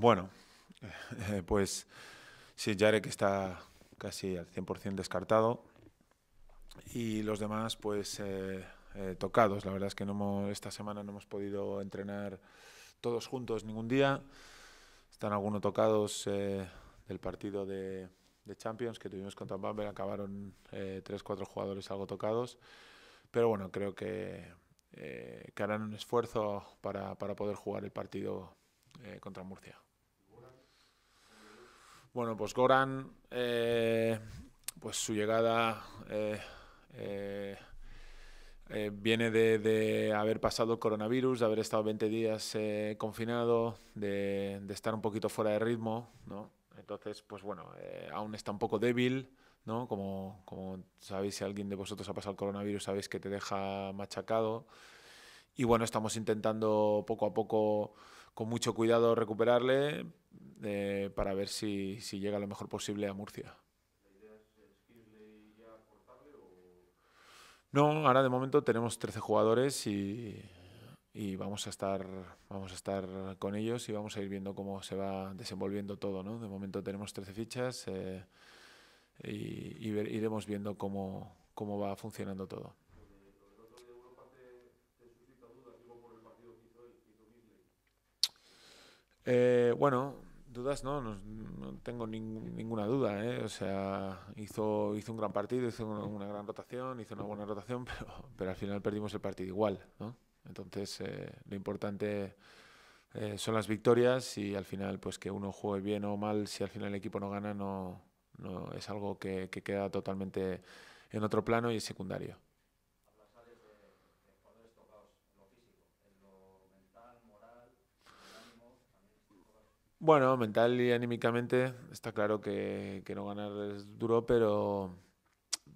bueno, pues sí, Jarek está casi al 100% descartado y los demás pues eh, eh, tocados. La verdad es que no esta semana no hemos podido entrenar todos juntos ningún día. Están algunos tocados eh, del partido de, Champions que tuvimos contra Bamber, acabaron tres, cuatro jugadores algo tocados. Pero bueno, creo que, harán un esfuerzo para, para, poder jugar el partido contra Murcia. Bueno, pues Goran, eh, pues su llegada eh, eh, viene de, haber pasado el coronavirus, de haber estado 20 días confinado, de, estar un poquito fuera de ritmo, ¿no? Entonces, pues bueno, aún está un poco débil, ¿no? Como, como sabéis, si alguien de vosotros ha pasado el coronavirus, sabéis que te deja machacado. Y bueno, estamos intentando poco a poco con mucho cuidado recuperarle eh, para ver si, llega lo mejor posible a Murcia. No, ahora de momento tenemos 13 jugadores y, vamos a estar vamos a estar con ellos y vamos a ir viendo cómo se va desenvolviendo todo, De momento tenemos 13 fichas eh, y, iremos viendo cómo, cómo va funcionando todo. Eh, bueno, dudas no, no, tengo ninguna duda. ¿eh? O sea, hizo, hizo un gran partido, hizo una, gran rotación, hizo una buena rotación, pero, pero, al final perdimos el partido igual. ¿no? Entonces, eh, lo importante eh, son las victorias y al final, pues que uno juegue bien o mal, si al final el equipo no gana, no, no es algo que, que queda totalmente en otro plano y es secundario. Bueno, mental y anímicamente está claro que, no ganar es duro, pero,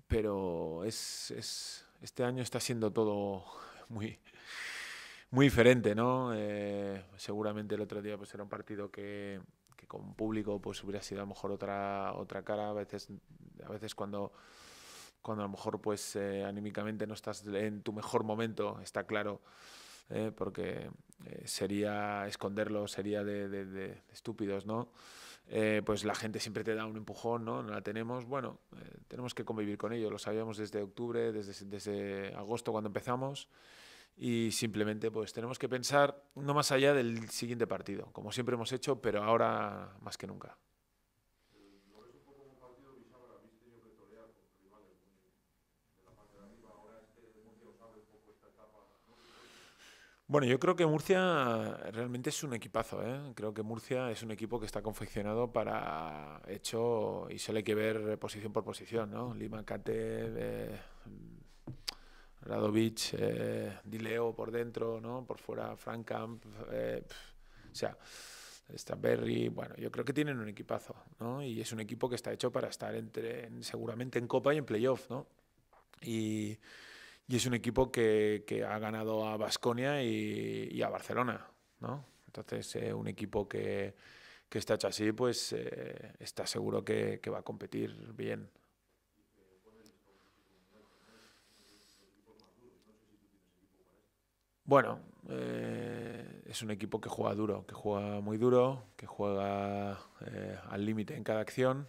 pero es, es, este año está siendo todo muy, muy diferente, ¿no? Eh, seguramente el otro día pues, era un partido que, que, con público pues, hubiera sido a lo mejor otra, otra cara. A veces, a veces cuando, cuando a lo mejor pues, eh, anímicamente no estás en tu mejor momento, está claro. ¿eh? porque eh, sería esconderlo, sería de, estúpidos, ¿no? Eh, pues la gente siempre te da un empujón, ¿no? No la tenemos. Bueno, tenemos que convivir con ello. Lo sabíamos desde octubre, desde, desde, agosto cuando empezamos. Y simplemente pues tenemos que pensar no más allá del siguiente partido, como siempre hemos hecho, pero ahora más que nunca. Bueno, yo creo que Murcia realmente es un equipazo. ¿eh? Creo que Murcia es un equipo que está confeccionado para hecho y suele que ver posición por posición. ¿no? Lima, Cate, eh, eh, Dileo por dentro, ¿no? por fuera Frankamp. Eh, o sea, está Bueno, yo creo que tienen un equipazo. ¿no? Y es un equipo que está hecho para estar entre, seguramente en Copa y en Playoff. ¿no? Y y es un equipo que, que ha ganado a Basconia y, a Barcelona, ¿no? Entonces, es eh, un equipo que, que, está hecho así, pues eh, está seguro que, que va a competir bien. Bueno, eh, es un equipo que juega duro, que juega muy duro, que juega al límite en cada acción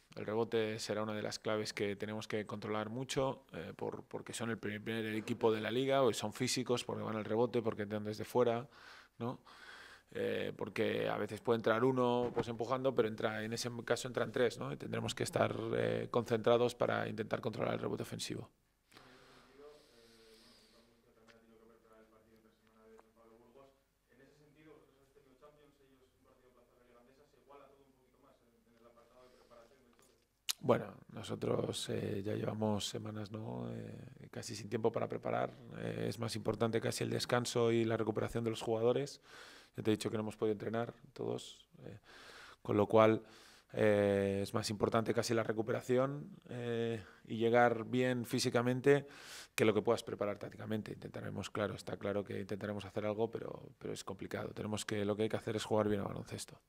El rebote será una de las claves que tenemos que controlar mucho, eh, por, porque son el primer, equipo de la liga, o son físicos, porque van al rebote, porque entran desde fuera, ¿no? Eh, porque a veces puede entrar uno pues empujando, pero entra, en ese caso entran tres, ¿no? Y tendremos que estar eh, concentrados para intentar controlar el rebote ofensivo. Bueno, nosotros eh, ya llevamos semanas eh, casi sin tiempo para preparar. Eh, es más importante casi el descanso y la recuperación de los jugadores. Ya te he dicho que no hemos podido entrenar todos, con lo cual es más importante casi la recuperación y llegar bien físicamente que lo que puedas preparar tácticamente. Intentaremos, claro, está claro que intentaremos hacer algo, pero, pero es complicado. Tenemos que, lo que hay que hacer es jugar bien a baloncesto.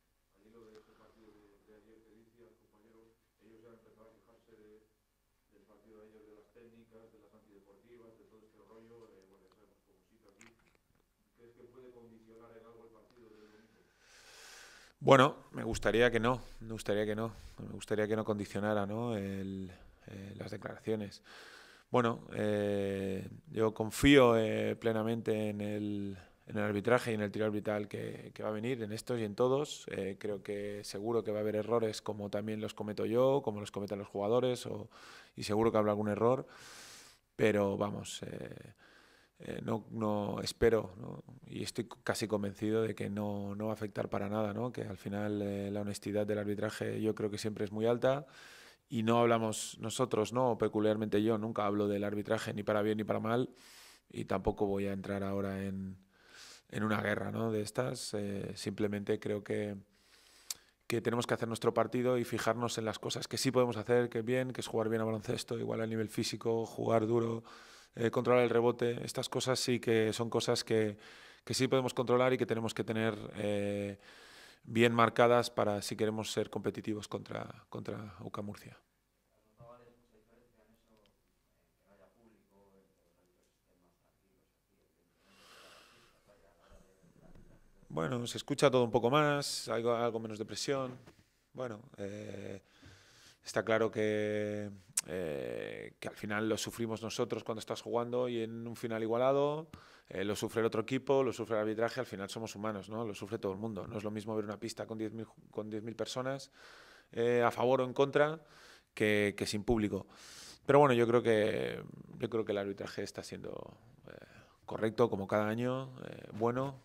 puede condicionar algo el partido Bueno, me gustaría que no, me gustaría que no, me gustaría que no condicionara ¿no? El, eh, las declaraciones. Bueno, eh, yo confío eh, plenamente en el, en el, arbitraje y en el tiro arbitral que, va a venir, en estos y en todos. creo que seguro que va a haber errores como también los cometo yo, como los cometen los jugadores, y seguro que habrá algún error, pero vamos. Eh, no, no, espero y estoy casi convencido de que no, no, va a afectar para nada, ¿no? que al final eh, la honestidad del arbitraje yo creo que siempre es muy alta y no hablamos nosotros, no peculiarmente yo, nunca hablo del arbitraje ni para bien ni para mal y tampoco voy a entrar ahora en, una guerra ¿no? de estas, eh, simplemente creo que, tenemos que hacer nuestro partido y fijarnos en las cosas que sí podemos hacer, que bien, que es jugar bien a baloncesto, igual a nivel físico, jugar duro eh, controlar el rebote. Estas cosas sí que son cosas que, que sí podemos controlar y que tenemos que tener eh, bien marcadas para si queremos ser competitivos contra, contra UCA Murcia. Bueno, se escucha todo un poco más, algo, algo menos de presión. Bueno, eh, está claro que eh, que al final lo sufrimos nosotros cuando estás jugando y en un final igualado, eh, lo sufre el otro equipo, lo sufre el arbitraje, al final somos humanos, ¿no? Lo sufre todo el mundo. No es lo mismo ver una pista con 10.000 con personas eh, a favor o en contra que, sin público. Pero bueno, yo creo que, yo creo que el arbitraje está siendo correcto como cada año, bueno,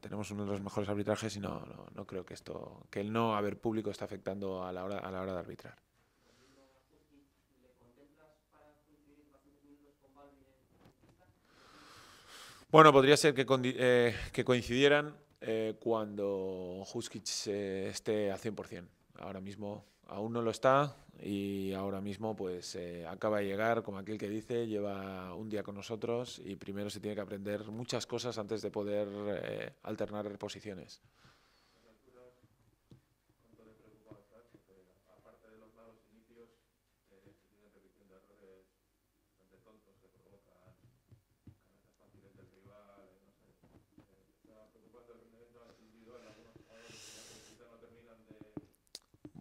tenemos uno de los mejores arbitrajes y no, no, creo que esto, que el no haber público está afectando a a la hora de arbitrar. Bueno, podría ser que, eh, coincidieran eh, cuando Huskic eh, esté al 100%. Ahora mismo aún no lo está y ahora mismo pues acaba de llegar, como aquel que dice, lleva un día con nosotros y primero se tiene que aprender muchas cosas antes de poder alternar posiciones.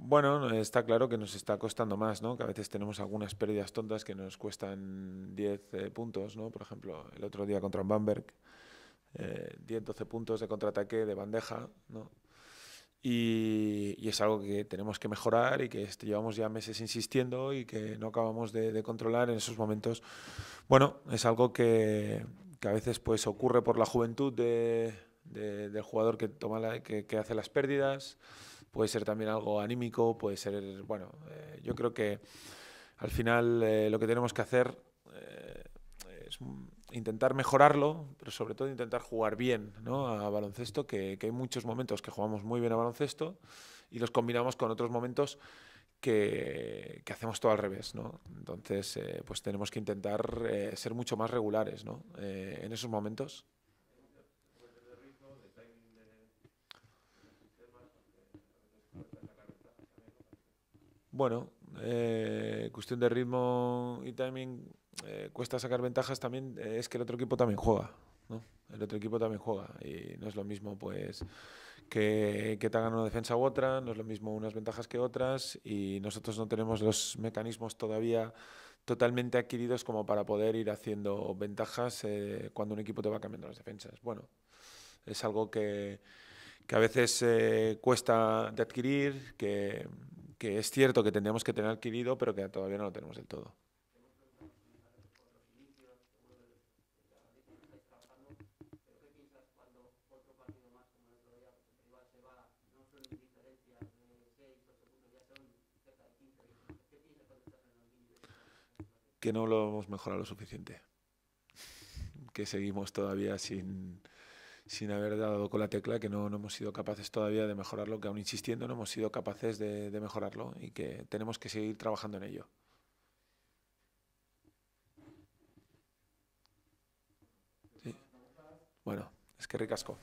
Bueno, está claro que nos está costando más, ¿no? Que a veces tenemos algunas pérdidas tontas que nos cuestan 10 eh, puntos, ¿no? Por ejemplo, el otro día contra Bamberg, eh, 10, 12 puntos de contraataque de bandeja, ¿no? Y, es algo que tenemos que mejorar y que llevamos ya meses insistiendo y que no acabamos de, controlar en esos momentos. Bueno, es algo que, a veces pues ocurre por la juventud del jugador que, toma que hace las pérdidas puede ser también algo anímico, puede ser, bueno, eh, yo creo que al final eh, lo que tenemos que hacer eh, es intentar mejorarlo, pero sobre todo intentar jugar bien ¿no? a baloncesto, que, hay muchos momentos que jugamos muy bien a baloncesto y los combinamos con otros momentos que, que hacemos todo al revés. ¿no? Entonces, pues tenemos que intentar ser mucho más regulares ¿no? en esos momentos. bueno, eh, cuestión de ritmo y timing, eh, cuesta sacar ventajas también eh, es que el otro equipo también juega, El otro equipo también juega y no es lo mismo pues que, te hagan una defensa u otra, no es lo mismo unas ventajas que otras y nosotros no tenemos los mecanismos todavía totalmente adquiridos como para poder ir haciendo ventajas cuando un equipo te va cambiando las defensas. Bueno, es algo que, que a veces cuesta de adquirir, que que es cierto que tendríamos que tener adquirido, pero que todavía no lo tenemos del todo. que no lo hemos mejorado lo suficiente, que seguimos todavía sin, sin haber dado con la tecla, que no, hemos sido capaces todavía de mejorarlo, que aún insistiendo no hemos sido capaces de, mejorarlo y que tenemos que seguir trabajando en ello. Bueno, es que ricasco.